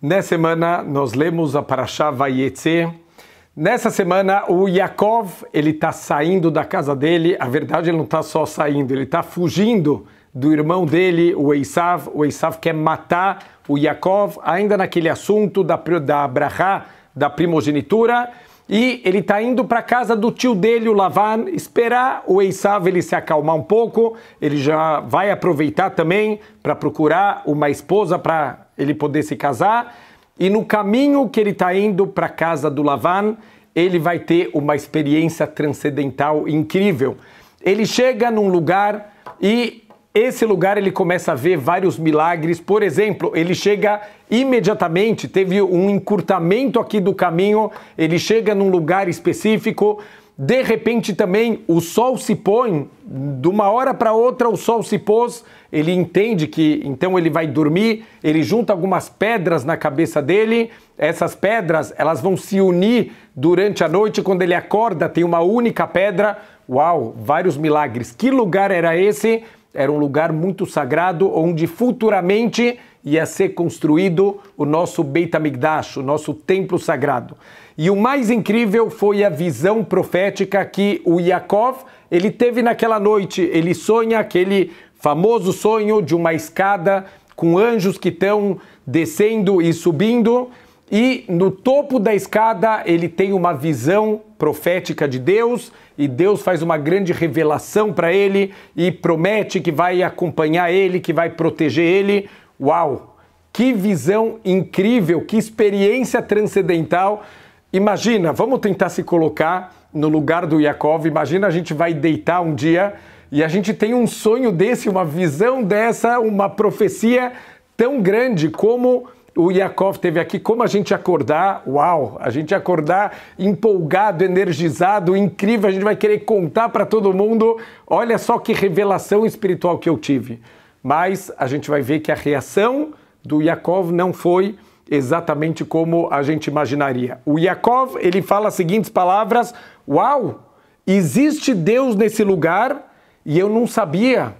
Nessa semana nós lemos a Parashá Vayetze. Nessa semana o Yaakov ele está saindo da casa dele. A verdade ele não está só saindo, ele está fugindo do irmão dele, o Esav. O Esav quer matar o Yaakov ainda naquele assunto da da Abraha, da primogenitura. E ele está indo para a casa do tio dele, o Lavan, esperar o Esav ele se acalmar um pouco. Ele já vai aproveitar também para procurar uma esposa para ele poder se casar. E no caminho que ele está indo para a casa do Lavan, ele vai ter uma experiência transcendental incrível. Ele chega num lugar e esse lugar ele começa a ver vários milagres. Por exemplo, ele chega imediatamente, teve um encurtamento aqui do caminho, ele chega num lugar específico de repente também o sol se põe, de uma hora para outra o sol se pôs, ele entende que então ele vai dormir, ele junta algumas pedras na cabeça dele, essas pedras elas vão se unir durante a noite, quando ele acorda tem uma única pedra, uau, vários milagres. Que lugar era esse? Era um lugar muito sagrado onde futuramente ia ser construído o nosso Beit HaMikdash, o nosso templo sagrado. E o mais incrível foi a visão profética que o Yaakov ele teve naquela noite. Ele sonha aquele famoso sonho de uma escada com anjos que estão descendo e subindo. E no topo da escada ele tem uma visão profética de Deus e Deus faz uma grande revelação para ele e promete que vai acompanhar ele, que vai proteger ele. Uau! Que visão incrível, que experiência transcendental! Imagina, vamos tentar se colocar no lugar do Yakov. Imagina a gente vai deitar um dia e a gente tem um sonho desse, uma visão dessa, uma profecia tão grande como o Yakov teve aqui. Como a gente acordar, uau, a gente acordar empolgado, energizado, incrível, a gente vai querer contar para todo mundo. Olha só que revelação espiritual que eu tive. Mas a gente vai ver que a reação do Yakov não foi exatamente como a gente imaginaria. O Yaakov, ele fala as seguintes palavras: Uau, existe Deus nesse lugar e eu não sabia.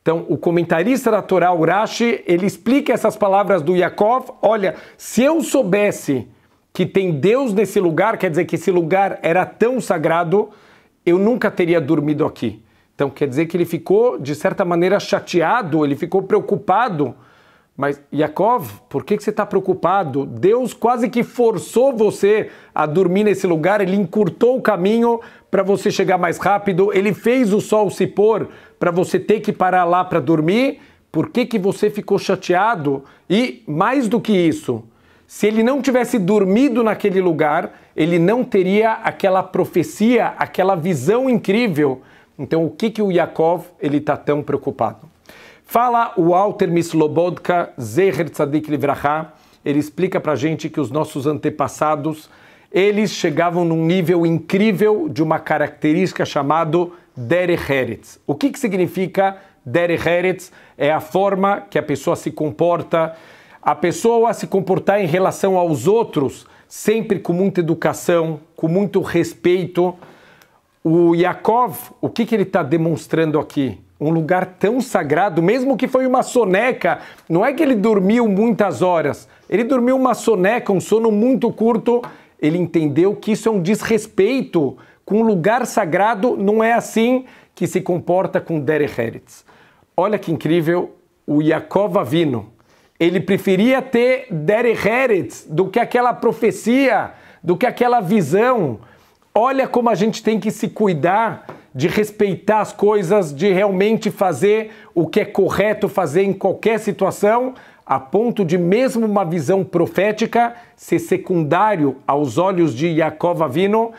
Então, o comentarista da Torá, Urashi, ele explica essas palavras do Yaakov: Olha, se eu soubesse que tem Deus nesse lugar, quer dizer que esse lugar era tão sagrado, eu nunca teria dormido aqui. Então, quer dizer que ele ficou, de certa maneira, chateado, ele ficou preocupado mas, Yakov, por que, que você está preocupado? Deus quase que forçou você a dormir nesse lugar, ele encurtou o caminho para você chegar mais rápido, ele fez o sol se pôr para você ter que parar lá para dormir. Por que, que você ficou chateado? E, mais do que isso, se ele não tivesse dormido naquele lugar, ele não teria aquela profecia, aquela visão incrível. Então, o que, que o Yakov ele está tão preocupado? Fala o Walter Mislobodka, Zeher Tzadik Livraha. Ele explica para gente que os nossos antepassados eles chegavam num nível incrível de uma característica chamado Derech O que, que significa Derech É a forma que a pessoa se comporta, a pessoa se comportar em relação aos outros, sempre com muita educação, com muito respeito. O Yaakov, o que, que ele está demonstrando aqui? um lugar tão sagrado, mesmo que foi uma soneca, não é que ele dormiu muitas horas, ele dormiu uma soneca, um sono muito curto, ele entendeu que isso é um desrespeito com um lugar sagrado, não é assim que se comporta com Derek Heretz. Olha que incrível, o Yakov Avino, ele preferia ter Derek Heretz do que aquela profecia, do que aquela visão. Olha como a gente tem que se cuidar de respeitar as coisas, de realmente fazer o que é correto fazer em qualquer situação, a ponto de mesmo uma visão profética ser secundário aos olhos de Jacob Avino,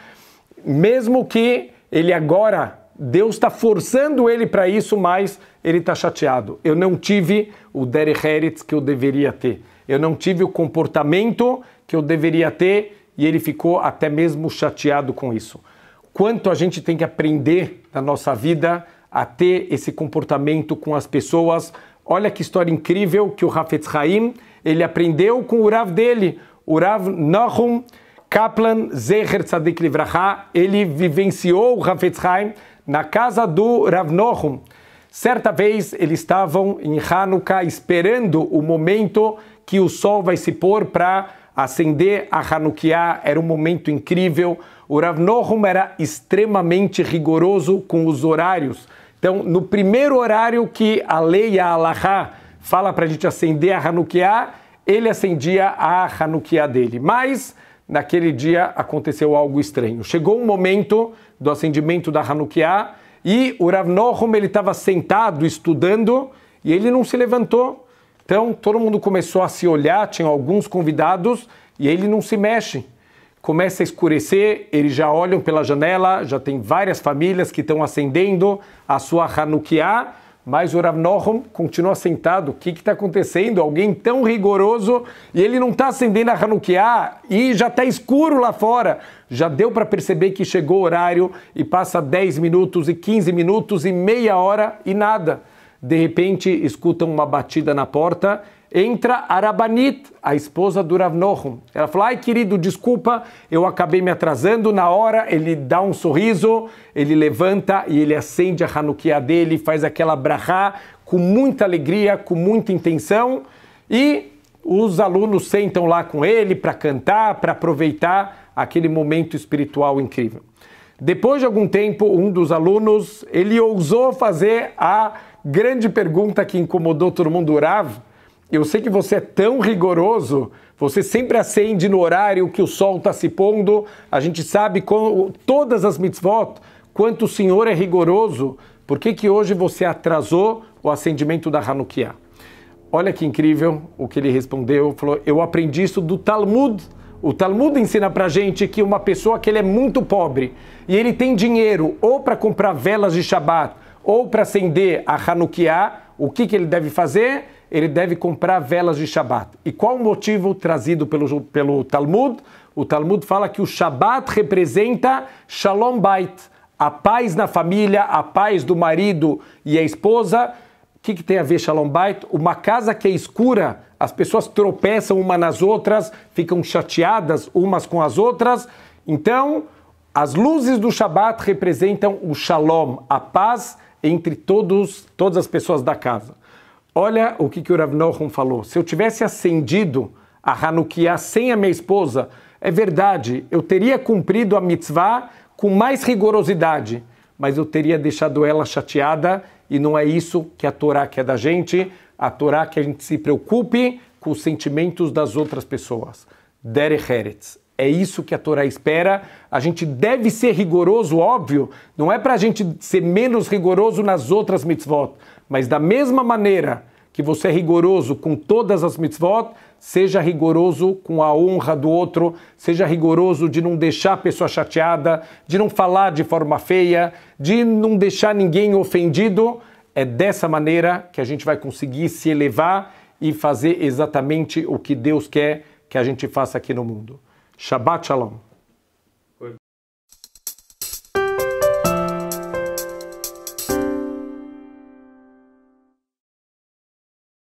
mesmo que ele agora, Deus está forçando ele para isso, mas ele está chateado. Eu não tive o Derek Heretz que eu deveria ter. Eu não tive o comportamento que eu deveria ter e ele ficou até mesmo chateado com isso quanto a gente tem que aprender na nossa vida a ter esse comportamento com as pessoas. Olha que história incrível que o Hafetz Haim, ele aprendeu com o Rav dele, o Rav Nahum Kaplan Zeher Tzadik Livraha, ele vivenciou o Hafetz Haim na casa do Rav Nahum. Certa vez eles estavam em Hanukkah esperando o momento que o sol vai se pôr para acender a Hanukkah, era um momento incrível, o Rav Nohum era extremamente rigoroso com os horários. Então, no primeiro horário que a lei, a Allahá, fala para a gente acender a Hanukkah, ele acendia a Hanukkah dele. Mas, naquele dia, aconteceu algo estranho. Chegou um momento do acendimento da Hanukkah e o Rav Nohum estava sentado estudando e ele não se levantou. Então, todo mundo começou a se olhar, tinham alguns convidados e ele não se mexe começa a escurecer, eles já olham pela janela, já tem várias famílias que estão acendendo a sua Hanukkah, mas o Rav Nohum continua sentado. O que está acontecendo? Alguém tão rigoroso e ele não está acendendo a Hanukkah e já está escuro lá fora. Já deu para perceber que chegou o horário e passa 10 minutos e 15 minutos e meia hora e nada. De repente, escutam uma batida na porta entra Arabanit, a esposa do Rav Nohum. Ela fala: "Ai, querido, desculpa, eu acabei me atrasando na hora". Ele dá um sorriso, ele levanta e ele acende a Hanukkah dele, faz aquela brahá com muita alegria, com muita intenção e os alunos sentam lá com ele para cantar, para aproveitar aquele momento espiritual incrível. Depois de algum tempo, um dos alunos, ele ousou fazer a grande pergunta que incomodou todo mundo, Rav, eu sei que você é tão rigoroso, você sempre acende no horário que o sol está se pondo. A gente sabe com todas as mitzvot, quanto o senhor é rigoroso. Por que, que hoje você atrasou o acendimento da Hanukkah? Olha que incrível o que ele respondeu. Falou: Eu aprendi isso do Talmud. O Talmud ensina pra gente que uma pessoa que ele é muito pobre e ele tem dinheiro ou para comprar velas de Shabat ou para acender a Hanukkah, o que, que ele deve fazer? ele deve comprar velas de Shabat. E qual o motivo trazido pelo, pelo Talmud? O Talmud fala que o Shabat representa Shalom Bait, a paz na família, a paz do marido e a esposa. O que, que tem a ver Shalom Bait? Uma casa que é escura, as pessoas tropeçam uma nas outras, ficam chateadas umas com as outras. Então, as luzes do Shabat representam o Shalom, a paz entre todos, todas as pessoas da casa. Olha o que, que o Rav Nohum falou. Se eu tivesse acendido a Hanukkah sem a minha esposa, é verdade, eu teria cumprido a mitzvah com mais rigorosidade, mas eu teria deixado ela chateada e não é isso que a Torá quer da gente. A Torá que a gente se preocupe com os sentimentos das outras pessoas. Derech Heretz. É isso que a Torá espera. A gente deve ser rigoroso, óbvio. Não é para a gente ser menos rigoroso nas outras mitzvot. Mas da mesma maneira que você é rigoroso com todas as mitzvot, seja rigoroso com a honra do outro, seja rigoroso de não deixar a pessoa chateada, de não falar de forma feia, de não deixar ninguém ofendido. É dessa maneira que a gente vai conseguir se elevar e fazer exatamente o que Deus quer que a gente faça aqui no mundo. Shabbat Shalom.